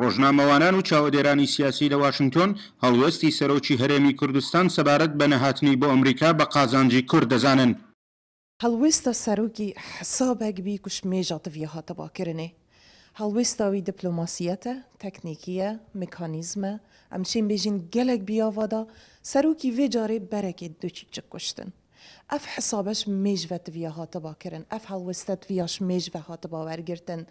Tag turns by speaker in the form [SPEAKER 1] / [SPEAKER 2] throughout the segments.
[SPEAKER 1] ڕۆژنامەوانان و چاوەدێرانی سیاسی لە واشنگتۆن هەڵوەستی سەرۆکی هەرێمی کوردستان سەبارەت بە نەهاتنی بۆ ئەمریکا بە قازانجی کورد دەزانن
[SPEAKER 2] هەڵوێستە سەرۆکی حسابێکبی کوشمێژاتڤە هاتەباکردێ هەڵوێستاوی دیپلۆماسیەتە تەکنیکیە مکانیزمە ئەمچین بێژین gelek بیاوادا سەرۆکی vێجارێ بەرەکێ دوچی چ کوشتن. ئەف حسابش مێژڤەتڤە هاتەباکردن ئەف هەڵوێستە ڤیاش مێژڤە هاتەبا وەرگتن.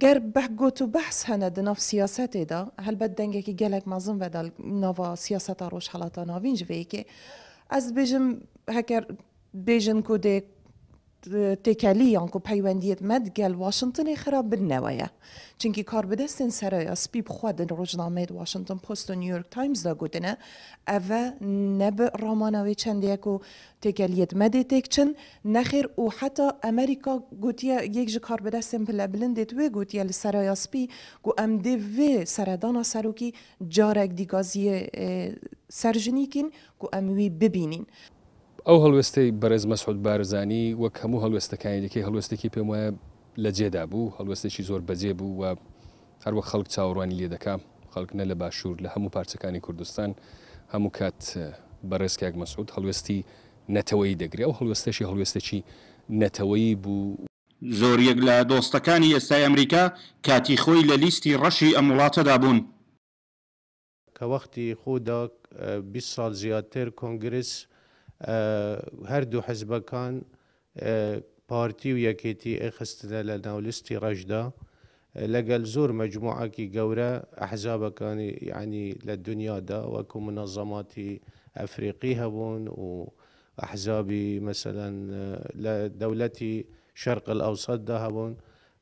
[SPEAKER 2] گر به گوت بحث هند ناف سیاست دا هل بد دنگه که گلک مزن بدل نوا سیاست روش حالتا ناوین وی که از بیجم هکر بیجن کده تێکەلیان و پەیوەندیت مەدگەل واشنگتنی خراپ بنەوەیە چونکی کار بدەستن سەرە سپی بخوادن ڕۆژنامەیت واشنگتن پست و نیویورک تایمز داگوتنە ئەە نەب ڕامانەوەی چندێک و تێکەلیت مەدی تێکچن نەخیر و حتا ئەمریکا گوتیە یەک ژ کار بدەستن پلە بلندێت وێ گوتیە لە سەرای سپی و ئەم دێ وێ سەردانا سەرۆکی جارێک دیگازیە سەرژنیکین و ئەموی ببینین.
[SPEAKER 3] ئەو هەڵوێستەی بەرز مەسعود بارزانانی وەک هەموو هەڵوێستەکانی دەکەی هەڵوێستێکی پێم وایە لە جێدا بوو هەڵوێستێکی زۆر بەجێ بوو و هەروە خەڵک چاوەڕوانی لێ دەکا خەڵکنە لە باشوور لە هەموو پارچەکانی کوردستان هەموو کات بەڕێزکێک مەسعود هەڵوێستی نەتەوەی دەگری ئەو هەڵوێستەشی هەڵوێستێکی نەتەوەی بوو
[SPEAKER 1] زۆریەک لە دۆستەکانی ئێستای ئەمریکا کاتی خۆی لە لیستی ڕەشی ئەم وڵاتەدا بوون
[SPEAKER 4] کە وەختی خۆدا 20 سال زیاتر کۆنگرس هەردوو آه، حزبەکان آه، پارتی و یەکێتی ئەخستنە رجدا ناولیستی زور مجموعة آه، زۆر جورة أحزاب ئەحزابەکانی یعنی لە دنیادا وەکو منەظەماتی ئەفریقی هەبوون و مثلا مثلەن لە دەولەتی الأوسط ئەوسەددا هون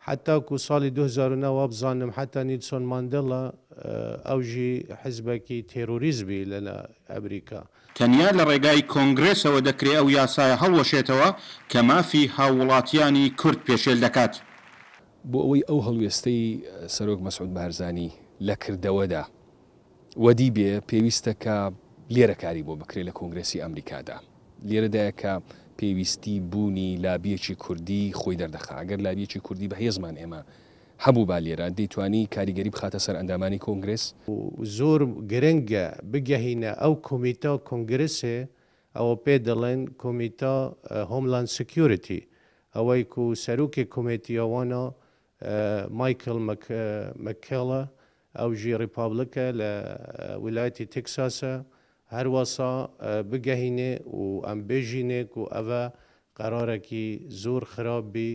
[SPEAKER 4] حتاکو ساڵی 2009 بزانم حتا نیلسۆن ماندڵە ئەوژی حزبەکی تێروریزبی لە لە ئەمریکا.
[SPEAKER 1] تەنیا لە ڕێگای کۆنگرسەوە دەکرێت ئەو یاسایە هەڵوەشێتەوە کە مافی هاوڵاتیانی کورد پێشێل
[SPEAKER 3] دەکات. بۆ ئەوەی ئەو هەڵوێستەی سەرۆک مەسعود بارزانانی لە کردەوەدا وەدی بێ پێویستە کە لێرەکاری بۆ بکرێت لە کۆنگرسی ئەمریکادا. لێرەدایە کە پێویستی بوونی لابیەکی کوردی خۆی دەردەخە ئەگەر لابیەکی کوردی بە هێزمان ئێمە هەبوو با لێرە دەیتوانی کاریگەری بخاتە سەر ئەندامانی کۆنگرس زۆر گرنگە
[SPEAKER 4] بگەهینە ئەو کۆمیتا کۆنگرسێ ئەوە پێ دەڵێن کۆمیتا هۆملان سکیورتی ئەوەی و سەرروکی کۆمیتیەوانە مایکل مکەڵە ئەو ژی ریپابلکە لە ویلایەتی تکساسە، هەروەسا بگەهینێ و ئەم بێژینێک و ئەوە قەرارێکی زۆر خراپبی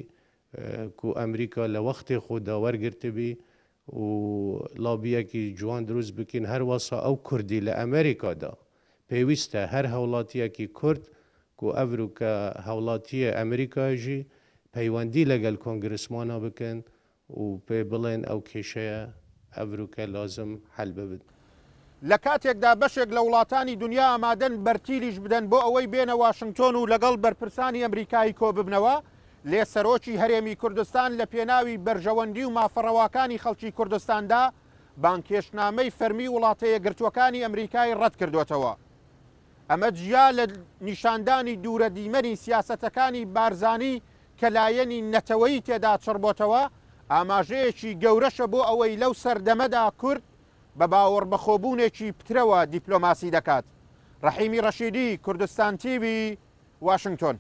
[SPEAKER 4] کو ئەمریکا لە وەختی خۆدا وەرگرتبی و لابیەکی جوان دروست بکەین هەروەسا ئەو کوردی لە ئەمریکادا پێویستە هەر هەوڵاتیەکی کورد کو ئەڤروکە هەوڵاتیە ئەمریکاژی پەیوەندی لەگەل کۆنگرسمانە بکەن و پێ بڵێن ئەو کێشەیە ئەڤروکە لازم حەل ببن. لە
[SPEAKER 5] کاتێکدا بەشێک لە وڵاتانی دنیا ئامادەن بەرتیلیش بدەن بۆ ئەوەی بێنە واشنگتۆن و لەگەڵ بەرپرسانی ئەمریکایی کۆ ببنەوە لێ سەرۆکی هەرێمی کوردستان لە پێناوی بەرژەوەندی و مافەڕەواکانی خەڵکی کوردستاندا بانکێشنامەی فەرمی وڵاتەیە گرتوەکانی ئەمریکای ڕەت کردوێتەوە. ئەمە جیا لە نیشاندانی دوورە دیمەری سیاسەتەکانی بارزانی کەلایەنی نەتەوەی تێدا چڕبۆتەوە ئاماژەیەکی گەورەشە بۆ ئەوەی لەو سەردەمەدا کورد بە باوەڕ بەخۆبوونێکی پترەوە دیپلۆماسی دەکات ڕحیمی ڕەشیدی کوردستان تیوی واشنگتۆن